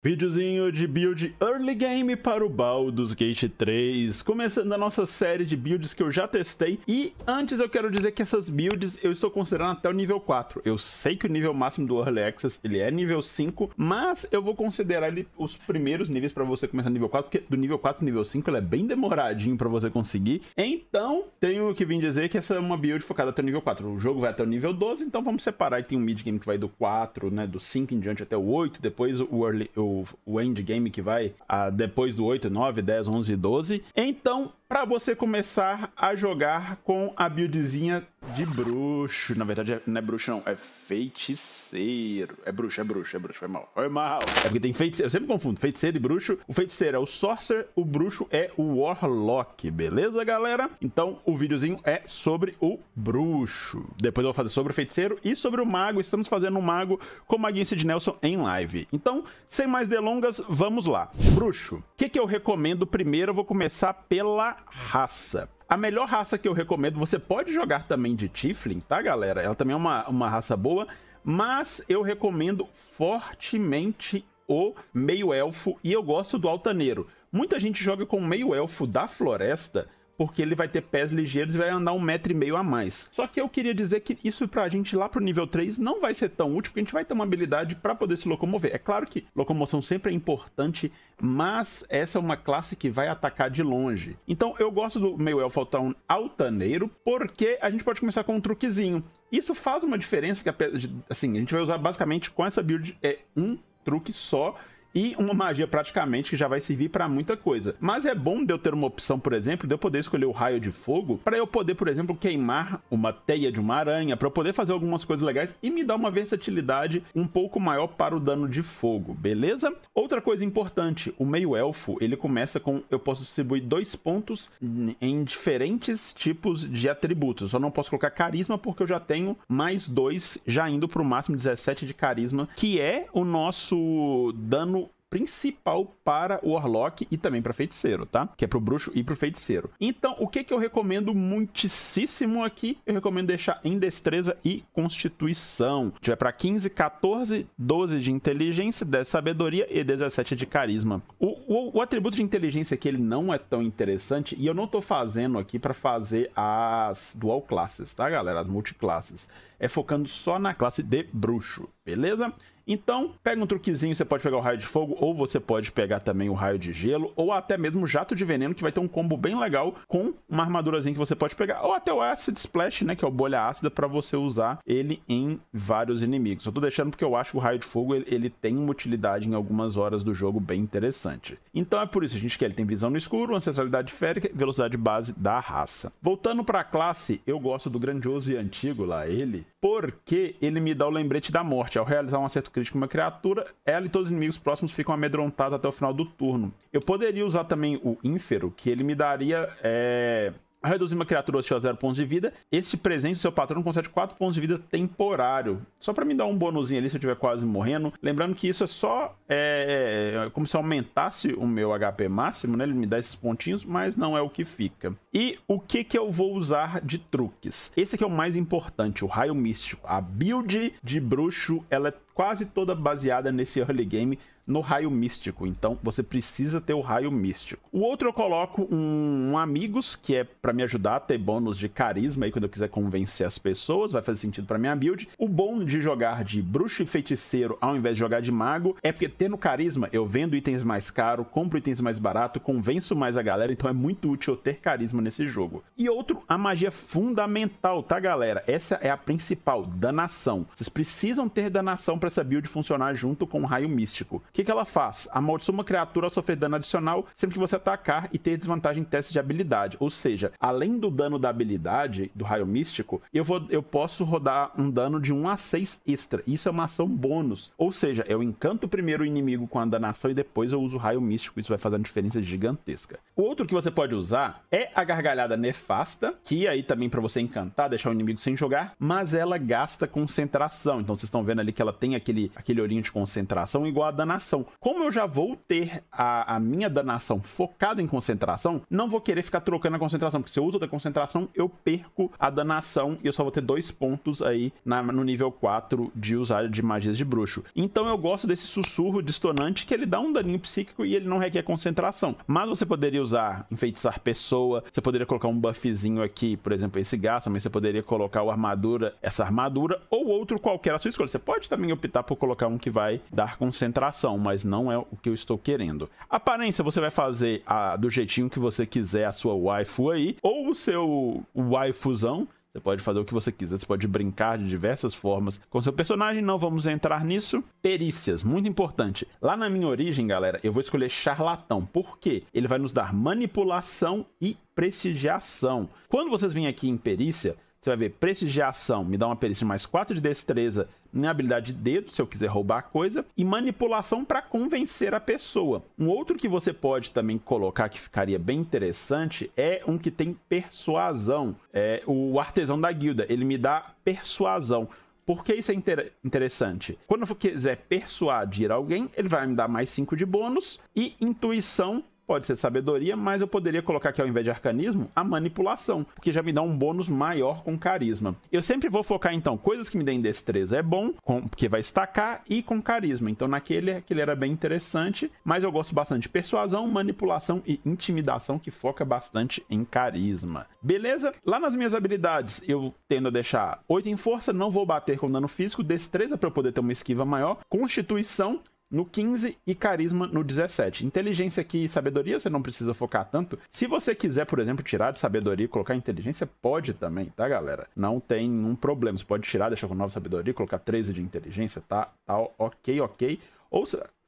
Videozinho de build early game para o Baldur's Gate 3, começando a nossa série de builds que eu já testei e antes eu quero dizer que essas builds eu estou considerando até o nível 4, eu sei que o nível máximo do Early Access ele é nível 5, mas eu vou considerar ele os primeiros níveis para você começar nível 4, porque do nível 4 ao nível 5 ele é bem demoradinho para você conseguir, então tenho que vir dizer que essa é uma build focada até o nível 4, o jogo vai até o nível 12, então vamos separar e tem um mid game que vai do 4, né, do 5 em diante até o 8, depois o Early... O o, o endgame que vai a, ah, depois do 8, 9, 10, 11 e 12. Então, para você começar a jogar com a buildzinha de bruxo. Na verdade, é, não é bruxo, não. É feiticeiro. É bruxo, é bruxo, é bruxo. Foi mal, foi mal. É porque tem feiticeiro. Eu sempre confundo feiticeiro e bruxo. O feiticeiro é o sorcerer, o bruxo é o warlock. Beleza, galera? Então, o videozinho é sobre o bruxo. Depois eu vou fazer sobre o feiticeiro e sobre o mago. Estamos fazendo um mago com o Maguinho de Nelson em live. Então, sem mais delongas, vamos lá. Bruxo. O que, que eu recomendo primeiro? Eu vou começar pela raça. A melhor raça que eu recomendo, você pode jogar também de Tiflin, tá, galera? Ela também é uma, uma raça boa, mas eu recomendo fortemente o meio-elfo e eu gosto do altaneiro. Muita gente joga com o meio-elfo da floresta, porque ele vai ter pés ligeiros e vai andar um metro e meio a mais. Só que eu queria dizer que isso pra gente lá pro nível 3 não vai ser tão útil, porque a gente vai ter uma habilidade para poder se locomover. É claro que locomoção sempre é importante, mas essa é uma classe que vai atacar de longe. Então eu gosto do meu elfo um altaneiro, porque a gente pode começar com um truquezinho. Isso faz uma diferença que, assim, a gente vai usar basicamente com essa build é um truque só, e uma magia praticamente que já vai servir para muita coisa. Mas é bom de eu ter uma opção, por exemplo, de eu poder escolher o raio de fogo para eu poder, por exemplo, queimar uma teia de uma aranha, para eu poder fazer algumas coisas legais e me dar uma versatilidade um pouco maior para o dano de fogo, beleza? Outra coisa importante, o meio-elfo, ele começa com eu posso distribuir dois pontos em diferentes tipos de atributos. Só não posso colocar carisma porque eu já tenho mais dois, já indo para o máximo 17 de carisma, que é o nosso dano principal para o Warlock e também para feiticeiro, tá? Que é pro bruxo e pro feiticeiro. Então, o que que eu recomendo muitíssimo aqui? Eu recomendo deixar em destreza e constituição. Tiver para 15, 14, 12 de inteligência, 10 de sabedoria e 17 de carisma. O, o, o atributo de inteligência aqui, ele não é tão interessante e eu não tô fazendo aqui para fazer as dual classes, tá, galera? As multiclasses é focando só na classe de bruxo, beleza? Então, pega um truquezinho, você pode pegar o raio de fogo, ou você pode pegar também o raio de gelo, ou até mesmo o jato de veneno, que vai ter um combo bem legal com uma armadurazinha que você pode pegar, ou até o Acid Splash, né, que é o bolha ácida, para você usar ele em vários inimigos. Eu tô deixando porque eu acho que o raio de fogo, ele, ele, tem uma utilidade em algumas horas do jogo bem interessante. Então é por isso, a gente quer, ele tem visão no escuro, ancestralidade férica, velocidade base da raça. Voltando pra classe, eu gosto do grandioso e antigo lá, ele, porque ele me dá o lembrete da morte. Ao realizar um acerto crítico com uma criatura, ela e todos os inimigos próximos ficam amedrontados até o final do turno. Eu poderia usar também o ínfero, que ele me daria é, Reduzir uma criatura hostil a 0 pontos de vida. Este presente do seu patrão concede 4 pontos de vida temporário. Só para me dar um bônus ali se eu estiver quase morrendo. Lembrando que isso é só é, é, é como se aumentasse o meu HP máximo, né? Ele me dá esses pontinhos, mas não é o que fica. E o que, que eu vou usar de truques? Esse aqui é o mais importante, o raio místico. A build de bruxo, ela é quase toda baseada nesse early game no raio místico. Então você precisa ter o raio místico. O outro eu coloco um, um amigos, que é para me ajudar a ter bônus de carisma aí quando eu quiser convencer as pessoas, vai fazer sentido para minha build. O bom de jogar de bruxo e feiticeiro ao invés de jogar de mago é porque tendo carisma eu vendo itens mais caro, compro itens mais barato, convenço mais a galera, então é muito útil ter carisma nesse jogo. E outro, a magia fundamental, tá galera? Essa é a principal, danação. Vocês precisam ter danação para para essa build funcionar junto com um raio místico. O que, que ela faz? Amaldiçoa uma criatura ao sofrer dano adicional sempre que você atacar e ter desvantagem em teste de habilidade. Ou seja, além do dano da habilidade, do raio místico, eu, vou, eu posso rodar um dano de 1 a 6 extra. Isso é uma ação bônus. Ou seja, eu encanto primeiro o inimigo com a danação e depois eu uso o raio místico. Isso vai fazer uma diferença gigantesca. O outro que você pode usar é a gargalhada nefasta, que é aí também para você encantar, deixar o inimigo sem jogar, mas ela gasta concentração. Então vocês estão vendo ali que ela tem aquele, aquele olhinho de concentração igual a danação. Como eu já vou ter a, a minha danação focada em concentração, não vou querer ficar trocando a concentração, porque se eu uso da concentração, eu perco a danação e eu só vou ter dois pontos aí na, no nível 4 de usar de magias de bruxo. Então eu gosto desse sussurro distonante que ele dá um daninho psíquico e ele não requer concentração. Mas você poderia usar enfeitiçar pessoa, você poderia colocar um buffzinho aqui, por exemplo, esse gás, mas você poderia colocar o armadura, essa armadura, ou outro qualquer a sua escolha. Você pode também optar optar por colocar um que vai dar concentração, mas não é o que eu estou querendo. Aparência, você vai fazer a, ah, do jeitinho que você quiser a sua waifu aí, ou o seu waifuzão, você pode fazer o que você quiser, você pode brincar de diversas formas com seu personagem, não vamos entrar nisso. Perícias, muito importante. Lá na minha origem, galera, eu vou escolher charlatão, porque ele vai nos dar manipulação e prestigiação. Quando vocês vêm aqui em perícia, você vai ver prestigiação, de ação, me dá uma perícia mais 4 de destreza, minha habilidade de dedo, se eu quiser roubar a coisa, e manipulação para convencer a pessoa. Um outro que você pode também colocar que ficaria bem interessante é um que tem persuasão. É o artesão da guilda, ele me dá persuasão. Por que isso é inter interessante? Quando eu quiser persuadir alguém, ele vai me dar mais 5 de bônus e intuição pode ser sabedoria, mas eu poderia colocar aqui ao invés de arcanismo, a manipulação, porque já me dá um bônus maior com carisma. Eu sempre vou focar então coisas que me deem destreza é bom, com, porque vai destacar e com carisma. Então naquele aquele era bem interessante, mas eu gosto bastante de persuasão, manipulação e intimidação que foca bastante em carisma. Beleza? Lá nas minhas habilidades, eu tendo a deixar 8 em força, não vou bater com dano físico, destreza para eu poder ter uma esquiva maior, constituição no 15 e carisma no 17. Inteligência aqui e sabedoria você não precisa focar tanto. Se você quiser, por exemplo, tirar de sabedoria e colocar inteligência, pode também, tá, galera? Não tem nenhum problema. Você pode tirar, deixar com 9 sabedoria, colocar 13 de inteligência, tá? Tá ok, ok. Ou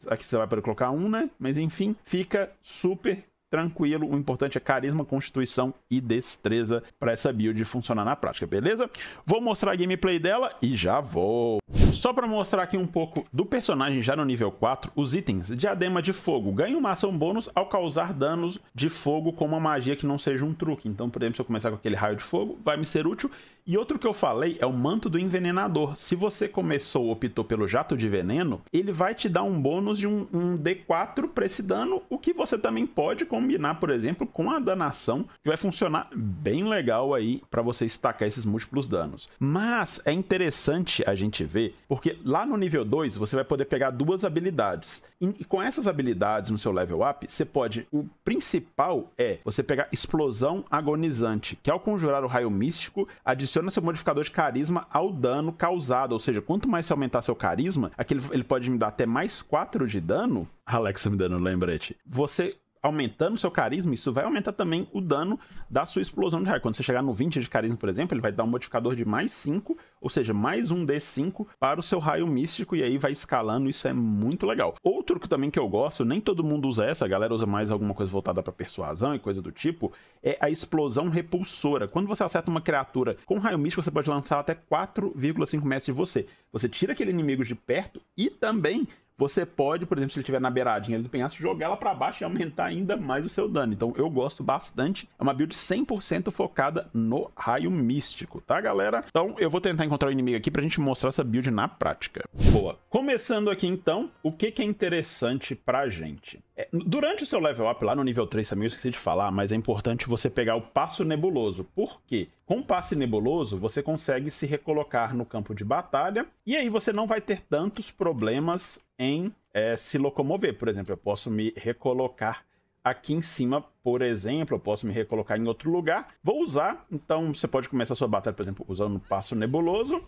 aqui você vai poder colocar 1, né? Mas enfim, fica super tranquilo. O importante é carisma, constituição e destreza para essa build funcionar na prática, beleza? Vou mostrar a gameplay dela e já vou. Só para mostrar aqui um pouco do personagem já no nível 4, os itens Diadema de Fogo ganha uma ação bônus ao causar danos de fogo com uma magia que não seja um truque. Então, por exemplo, se eu começar com aquele raio de fogo, vai me ser útil. E outro que eu falei é o Manto do Envenenador. Se você começou ou optou pelo Jato de Veneno, ele vai te dar um bônus de um, um D4 para esse dano, o que você também pode combinar, por exemplo, com a Danação, que vai funcionar bem legal aí para você estacar esses múltiplos danos. Mas é interessante a gente ver porque lá no nível 2 você vai poder pegar duas habilidades. E com essas habilidades no seu level up, você pode. O principal é você pegar explosão agonizante, que ao conjurar o raio místico, adiciona seu modificador de carisma ao dano causado. Ou seja, quanto mais você aumentar seu carisma, aquele ele pode me dar até mais 4 de dano. Alexa me dando um lembrete. Você aumentando seu carisma, isso vai aumentar também o dano da sua explosão de raio. Quando você chegar no 20 de carisma, por exemplo, ele vai dar um modificador de mais 5, ou seja, mais um D5 para o seu raio místico, e aí vai escalando, isso é muito legal. Outro que também que eu gosto, nem todo mundo usa essa, a galera usa mais alguma coisa voltada para persuasão e coisa do tipo, é a explosão repulsora. Quando você acerta uma criatura com raio místico, você pode lançar até 4,5 metros de você. Você tira aquele inimigo de perto e também você pode, por exemplo, se ele estiver na beiradinha do penhasco, jogar ela para baixo e aumentar ainda mais o seu dano. Então eu gosto bastante. É uma build 100% focada no raio místico, tá, galera? Então eu vou tentar encontrar o inimigo aqui pra gente mostrar essa build na prática. Boa. Começando aqui então, o que, que é interessante pra gente? É, durante o seu level up lá no nível 3 também eu esqueci de falar, mas é importante você pegar o passo nebuloso. Por quê? Com um passe nebuloso, você consegue se recolocar no campo de batalha e aí você não vai ter tantos problemas em é, se locomover. Por exemplo, eu posso me recolocar aqui em cima, por exemplo, eu posso me recolocar em outro lugar. Vou usar, então você pode começar a sua batalha, por exemplo, usando o passo nebuloso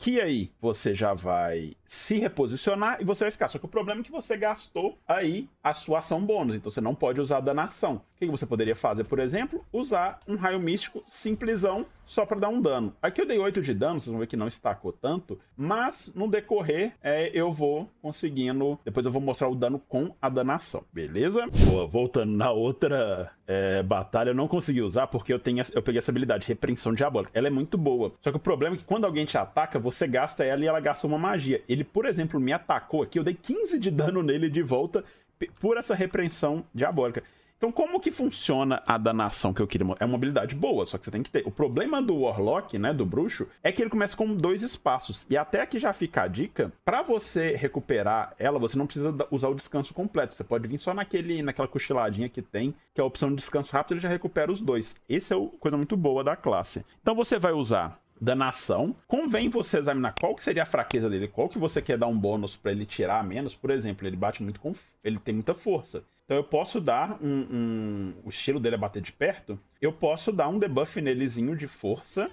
que aí você já vai se reposicionar e você vai ficar. Só que o problema é que você gastou aí a sua ação bônus, então você não pode usar da nação. O que você poderia fazer, por exemplo? Usar um raio místico simplesão só para dar um dano. Aqui eu dei 8 de dano, vocês vão ver que não estacou tanto, mas no decorrer é, eu vou conseguindo... Depois eu vou mostrar o dano com a danação, beleza? Boa, voltando na outra é, batalha, eu não consegui usar porque eu, tenho, eu peguei essa habilidade, Repreensão Diabólica. Ela é muito boa, só que o problema é que quando alguém te ataca, você gasta ela e ela gasta uma magia. Ele, por exemplo, me atacou aqui, eu dei 15 de dano nele de volta por essa repreensão diabólica. Então, como que funciona a danação que eu queria É uma habilidade boa, só que você tem que ter. O problema do Warlock, né, do bruxo, é que ele começa com dois espaços. E até aqui já fica a dica, para você recuperar ela, você não precisa usar o descanso completo. Você pode vir só naquele, naquela cochiladinha que tem, que é a opção de descanso rápido, ele já recupera os dois. Essa é a coisa muito boa da classe. Então, você vai usar da nação, convém você examinar qual que seria a fraqueza dele, qual que você quer dar um bônus para ele tirar menos. Por exemplo, ele bate muito com... ele tem muita força. Então eu posso dar um, um... O estilo dele é bater de perto. Eu posso dar um debuff nelezinho de força,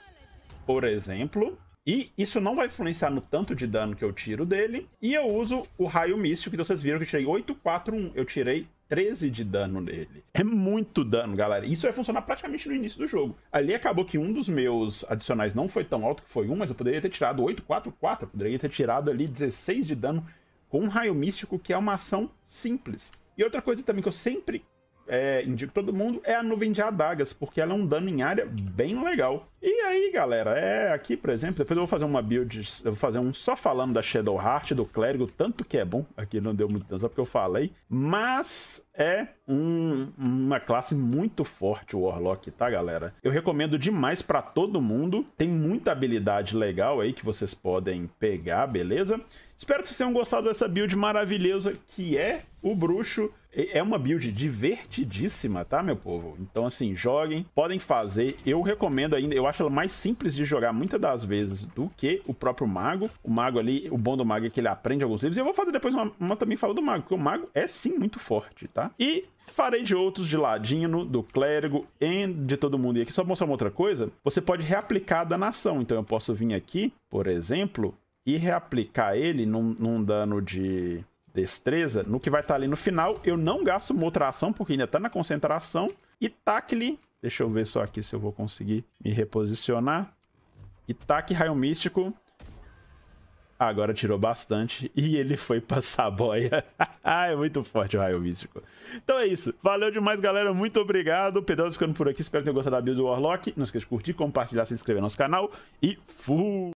por exemplo. E isso não vai influenciar no tanto de dano que eu tiro dele. E eu uso o raio místico, que vocês viram que eu tirei 841. Eu tirei 13 de dano nele. É muito dano, galera. Isso vai funcionar praticamente no início do jogo. Ali acabou que um dos meus adicionais não foi tão alto que foi um, mas eu poderia ter tirado 8, 4, 4. Eu poderia ter tirado ali 16 de dano com um raio místico, que é uma ação simples. E outra coisa também que eu sempre é, indico todo mundo, é a nuvem de adagas, porque ela é um dano em área bem legal. E aí, galera, é aqui, por exemplo, depois eu vou fazer uma build, eu vou fazer um só falando da Shadow Heart, do clérigo, tanto que é bom, aqui não deu muito só porque eu falei, mas é um, uma classe muito forte o Warlock, tá, galera? Eu recomendo demais para todo mundo, tem muita habilidade legal aí que vocês podem pegar, beleza? Espero que vocês tenham gostado dessa build maravilhosa que é o Bruxo, é, é uma build divertidíssima, tá, meu povo? Então, assim, joguem, podem fazer. Eu recomendo ainda, eu acho ela mais simples de jogar muitas das vezes do que o próprio Mago. O Mago ali, o bom do Mago é que ele aprende alguns livros. E eu vou fazer depois uma, uma também falando do Mago, porque o Mago é sim muito forte, tá? E Farei de outros de Ladino, do Clérigo e de todo mundo. E aqui só mostrar uma outra coisa, você pode reaplicar a danação. Então eu posso vir aqui, por exemplo, e reaplicar ele num, num dano de destreza, no que vai estar tá ali no final, eu não gasto uma outra ação, porque ainda está na concentração. E tacle, deixa eu ver só aqui se eu vou conseguir me reposicionar. E taque raio místico. Agora tirou bastante e ele foi passar a boia. é muito forte o raio místico. Então é isso. Valeu demais, galera. Muito obrigado. Pedroso ficando por aqui. Espero que tenham gostado da build do Warlock. Não esqueça de curtir, compartilhar, se inscrever no nosso canal. E fui!